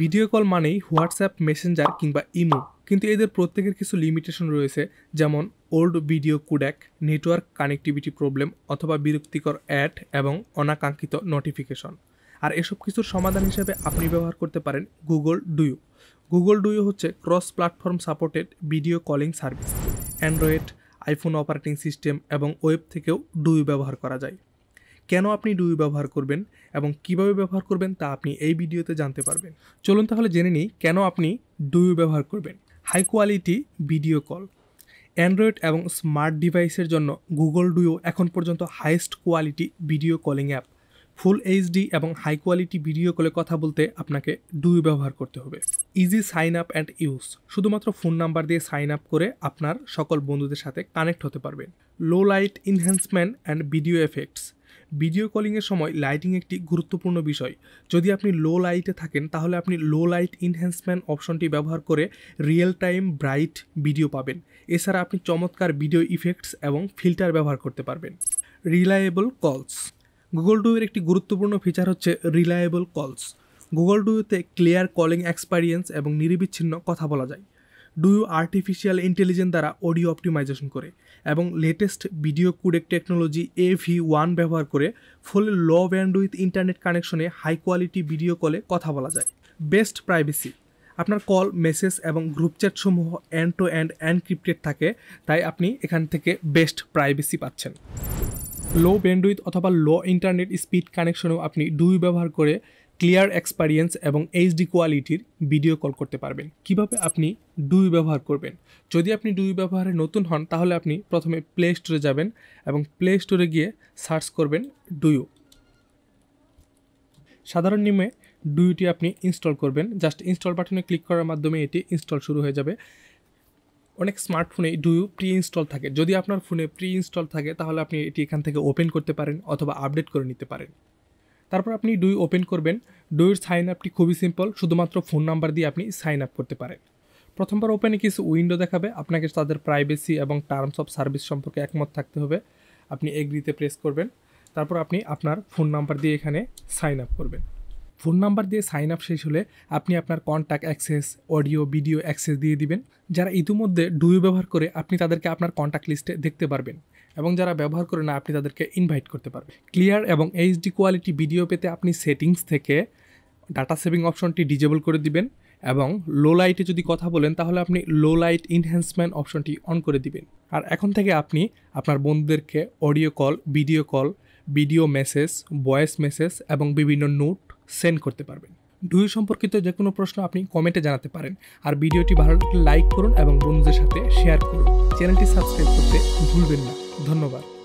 video call মানেই WhatsApp messenger কিংবা imo কিন্তু এদের প্রত্যেকের কিছু লিমিটেশন রয়েছে যেমন old video codec network connectivity problem অথবা বিরক্তিকর অ্যাড এবং অনাকাঙ্ক্ষিত নোটিফিকেশন আর এসব কিছুর সমাধান হিসেবে আপনি ব্যবহার করতে পারেন গুগল ডুয়ো গুগল ডুয়ো হচ্ছে cross platform supported video calling service Android iPhone operating system এবং ওয়েব থেকেও ডুয়ো ব্যবহার করা যায় কেন আপনি ডু ব্যবহার করবেন এবং কিভাবে ব্যবহার করবেন তা আপনি এই ভিডিওতে জানতে পারবেন চলুন তাহলে জেনে নিই কেন আপনি ডু ব্যবহার করবেন high quality video call Android এবং স্মার্ট ডিভাইসের জন্য গুগল ডুও এখন পর্যন্ত highest quality video calling app full HD এবং হাই কোয়ালিটি ভিডিও কলে কথা বলতে আপনাকে ডুই ব্যবহার করতে হবে easy sign up and use শুধুমাত্র ফোন নাম্বার দিয়ে সাইন আপ করে আপনার সকল বন্ধুদের সাথে কানেক্ট হতে পারবেন low light enhancement and video effects video কলিংয়ের সময় লাইটিং একটি গুরুত্বপূর্ণ বিষয় যদি আপনি লো লাইটে থাকেন তাহলে আপনি লো লাইট ইনহ্যান্সমেন্ট অপশনটি ব্যবহার করে রিয়েল টাইম ব্রাইট ভিডিও পাবেন এছাড়া আপনি চমৎকার ভিডিও ইফেক্টস এবং ফিল্টার ব্যবহার করতে পারবেন রিলায়েবল কলস গুগল ডুয়ের একটি গুরুত্বপূর্ণ ফিচার হচ্ছে রিলায়েবল কলস গুগল ডুয়োতে ক্লিয়ার কলিং এক্সপারিয়েন্স এবং নিরবিচ্ছিন্ন কথা বলা যায় ডুয়ু আর্টিফিশিয়াল ইন্টেলিজেন্স দ্বারা অডিও অপটিমাইজেশন করে এবং latest video codec technology A V one ব্যবহার করে ফলে লো ব্যান্ড উইথ ইন্টারনেট কানেকশনে হাই কোয়ালিটি ভিডিও কলে কথা বলা যায় বেস্ট প্রাইভেসি আপনার কল মেসেজ এবং গ্রুপ চ্যাট সমূহ অ্যান্ড টু অ্যান্ড এনক্রিপ্টেড থাকে তাই আপনি এখান থেকে বেস্ট প্রাইভেসি পাচ্ছেন লো ব্যান্ডউইথ অথবা লো ইন্টারনেট স্পিড কানেকশনেও আপনি ডুই ব্যবহার করে ক্লিয়ার এক্সপারিয়েন্স এবং এইচডি কোয়ালিটির ভিডিও কল করতে পারবেন কিভাবে আপনি ডুই ব্যবহার করবেন যদি আপনি ডুই ব্যবহারে নতুন হন তাহলে আপনি প্রথমে প্লে স্টোরে যাবেন এবং প্লে স্টোরে গিয়ে সার্চ করবেন ডুইও সাধারণ নিমে ডুইটি আপনি ইনস্টল করবেন জাস্ট ইনস্টল বাটনে ক্লিক করার মাধ্যমে এটি ইনস্টল শুরু হয়ে যাবে অনেক স্মার্টফোনে ডুইও প্রি ইনস্টল থাকে যদি আপনার ফোনে প্রি ইনস্টল থাকে তাহলে আপনি এটি এখান থেকে ওপেন করতে পারেন অথবা আপডেট করে নিতে পারেন তারপর আপনি ডুই ওপেন করবেন ডুইয়ের সাইন আপটি খুবই সিম্পল শুধুমাত্র ফোন নাম্বার দিয়ে আপনি সাইন আপ করতে পারেন প্রথমবার ওপেনে কিছু উইন্ডো দেখাবে আপনাকে তাদের প্রাইভেসি এবং টার্মস অফ সার্ভিস সম্পর্কে একমত থাকতে হবে আপনি এগ্রিতে প্রেস করবেন তারপর আপনি আপনার ফোন নাম্বার দিয়ে এখানে সাইন আপ করবেন ফোন নাম্বার দিয়ে সাইন আপ শেষ হলে আপনি আপনার contact access audio video access দিয়ে দিবেন যারা ইতিমধ্যে ডুইও ব্যবহার করে আপনি তাদেরকে আপনার কন্ট্যাক্ট লিস্টে দেখতে পারবেন এবং যারা ব্যবহার করে না আপনি তাদেরকে ইনভাইট করতে পারবেন ক্লিয়ার এবং এইচডি কোয়ালিটি ভিডিও পেতে আপনি সেটিংস থেকে ডাটা সেভিং অপশনটি ডিজেবল করে দিবেন এবং লো লাইটে যদি কথা বলেন তাহলে আপনি লো লাইট ইনহ্যান্সমেন্ট অপশনটি অন করে দিবেন আর এখন থেকে আপনি আপনার বন্ধুদেরকে audio call video call video message voice message এবং বিভিন্ন নোট সেন্ড করতে পারবেন ডুই সম্পর্কিত যে কোনো প্রশ্ন আপনি কমেন্টে জানাতে পারেন আর ভিডিওটি ভালো লাগলে লাইক করুন এবং বন্ধুদের সাথে শেয়ার করুন চ্যানেলটি সাবস্ক্রাইব করতে ভুলবেন না ধন্যবাদ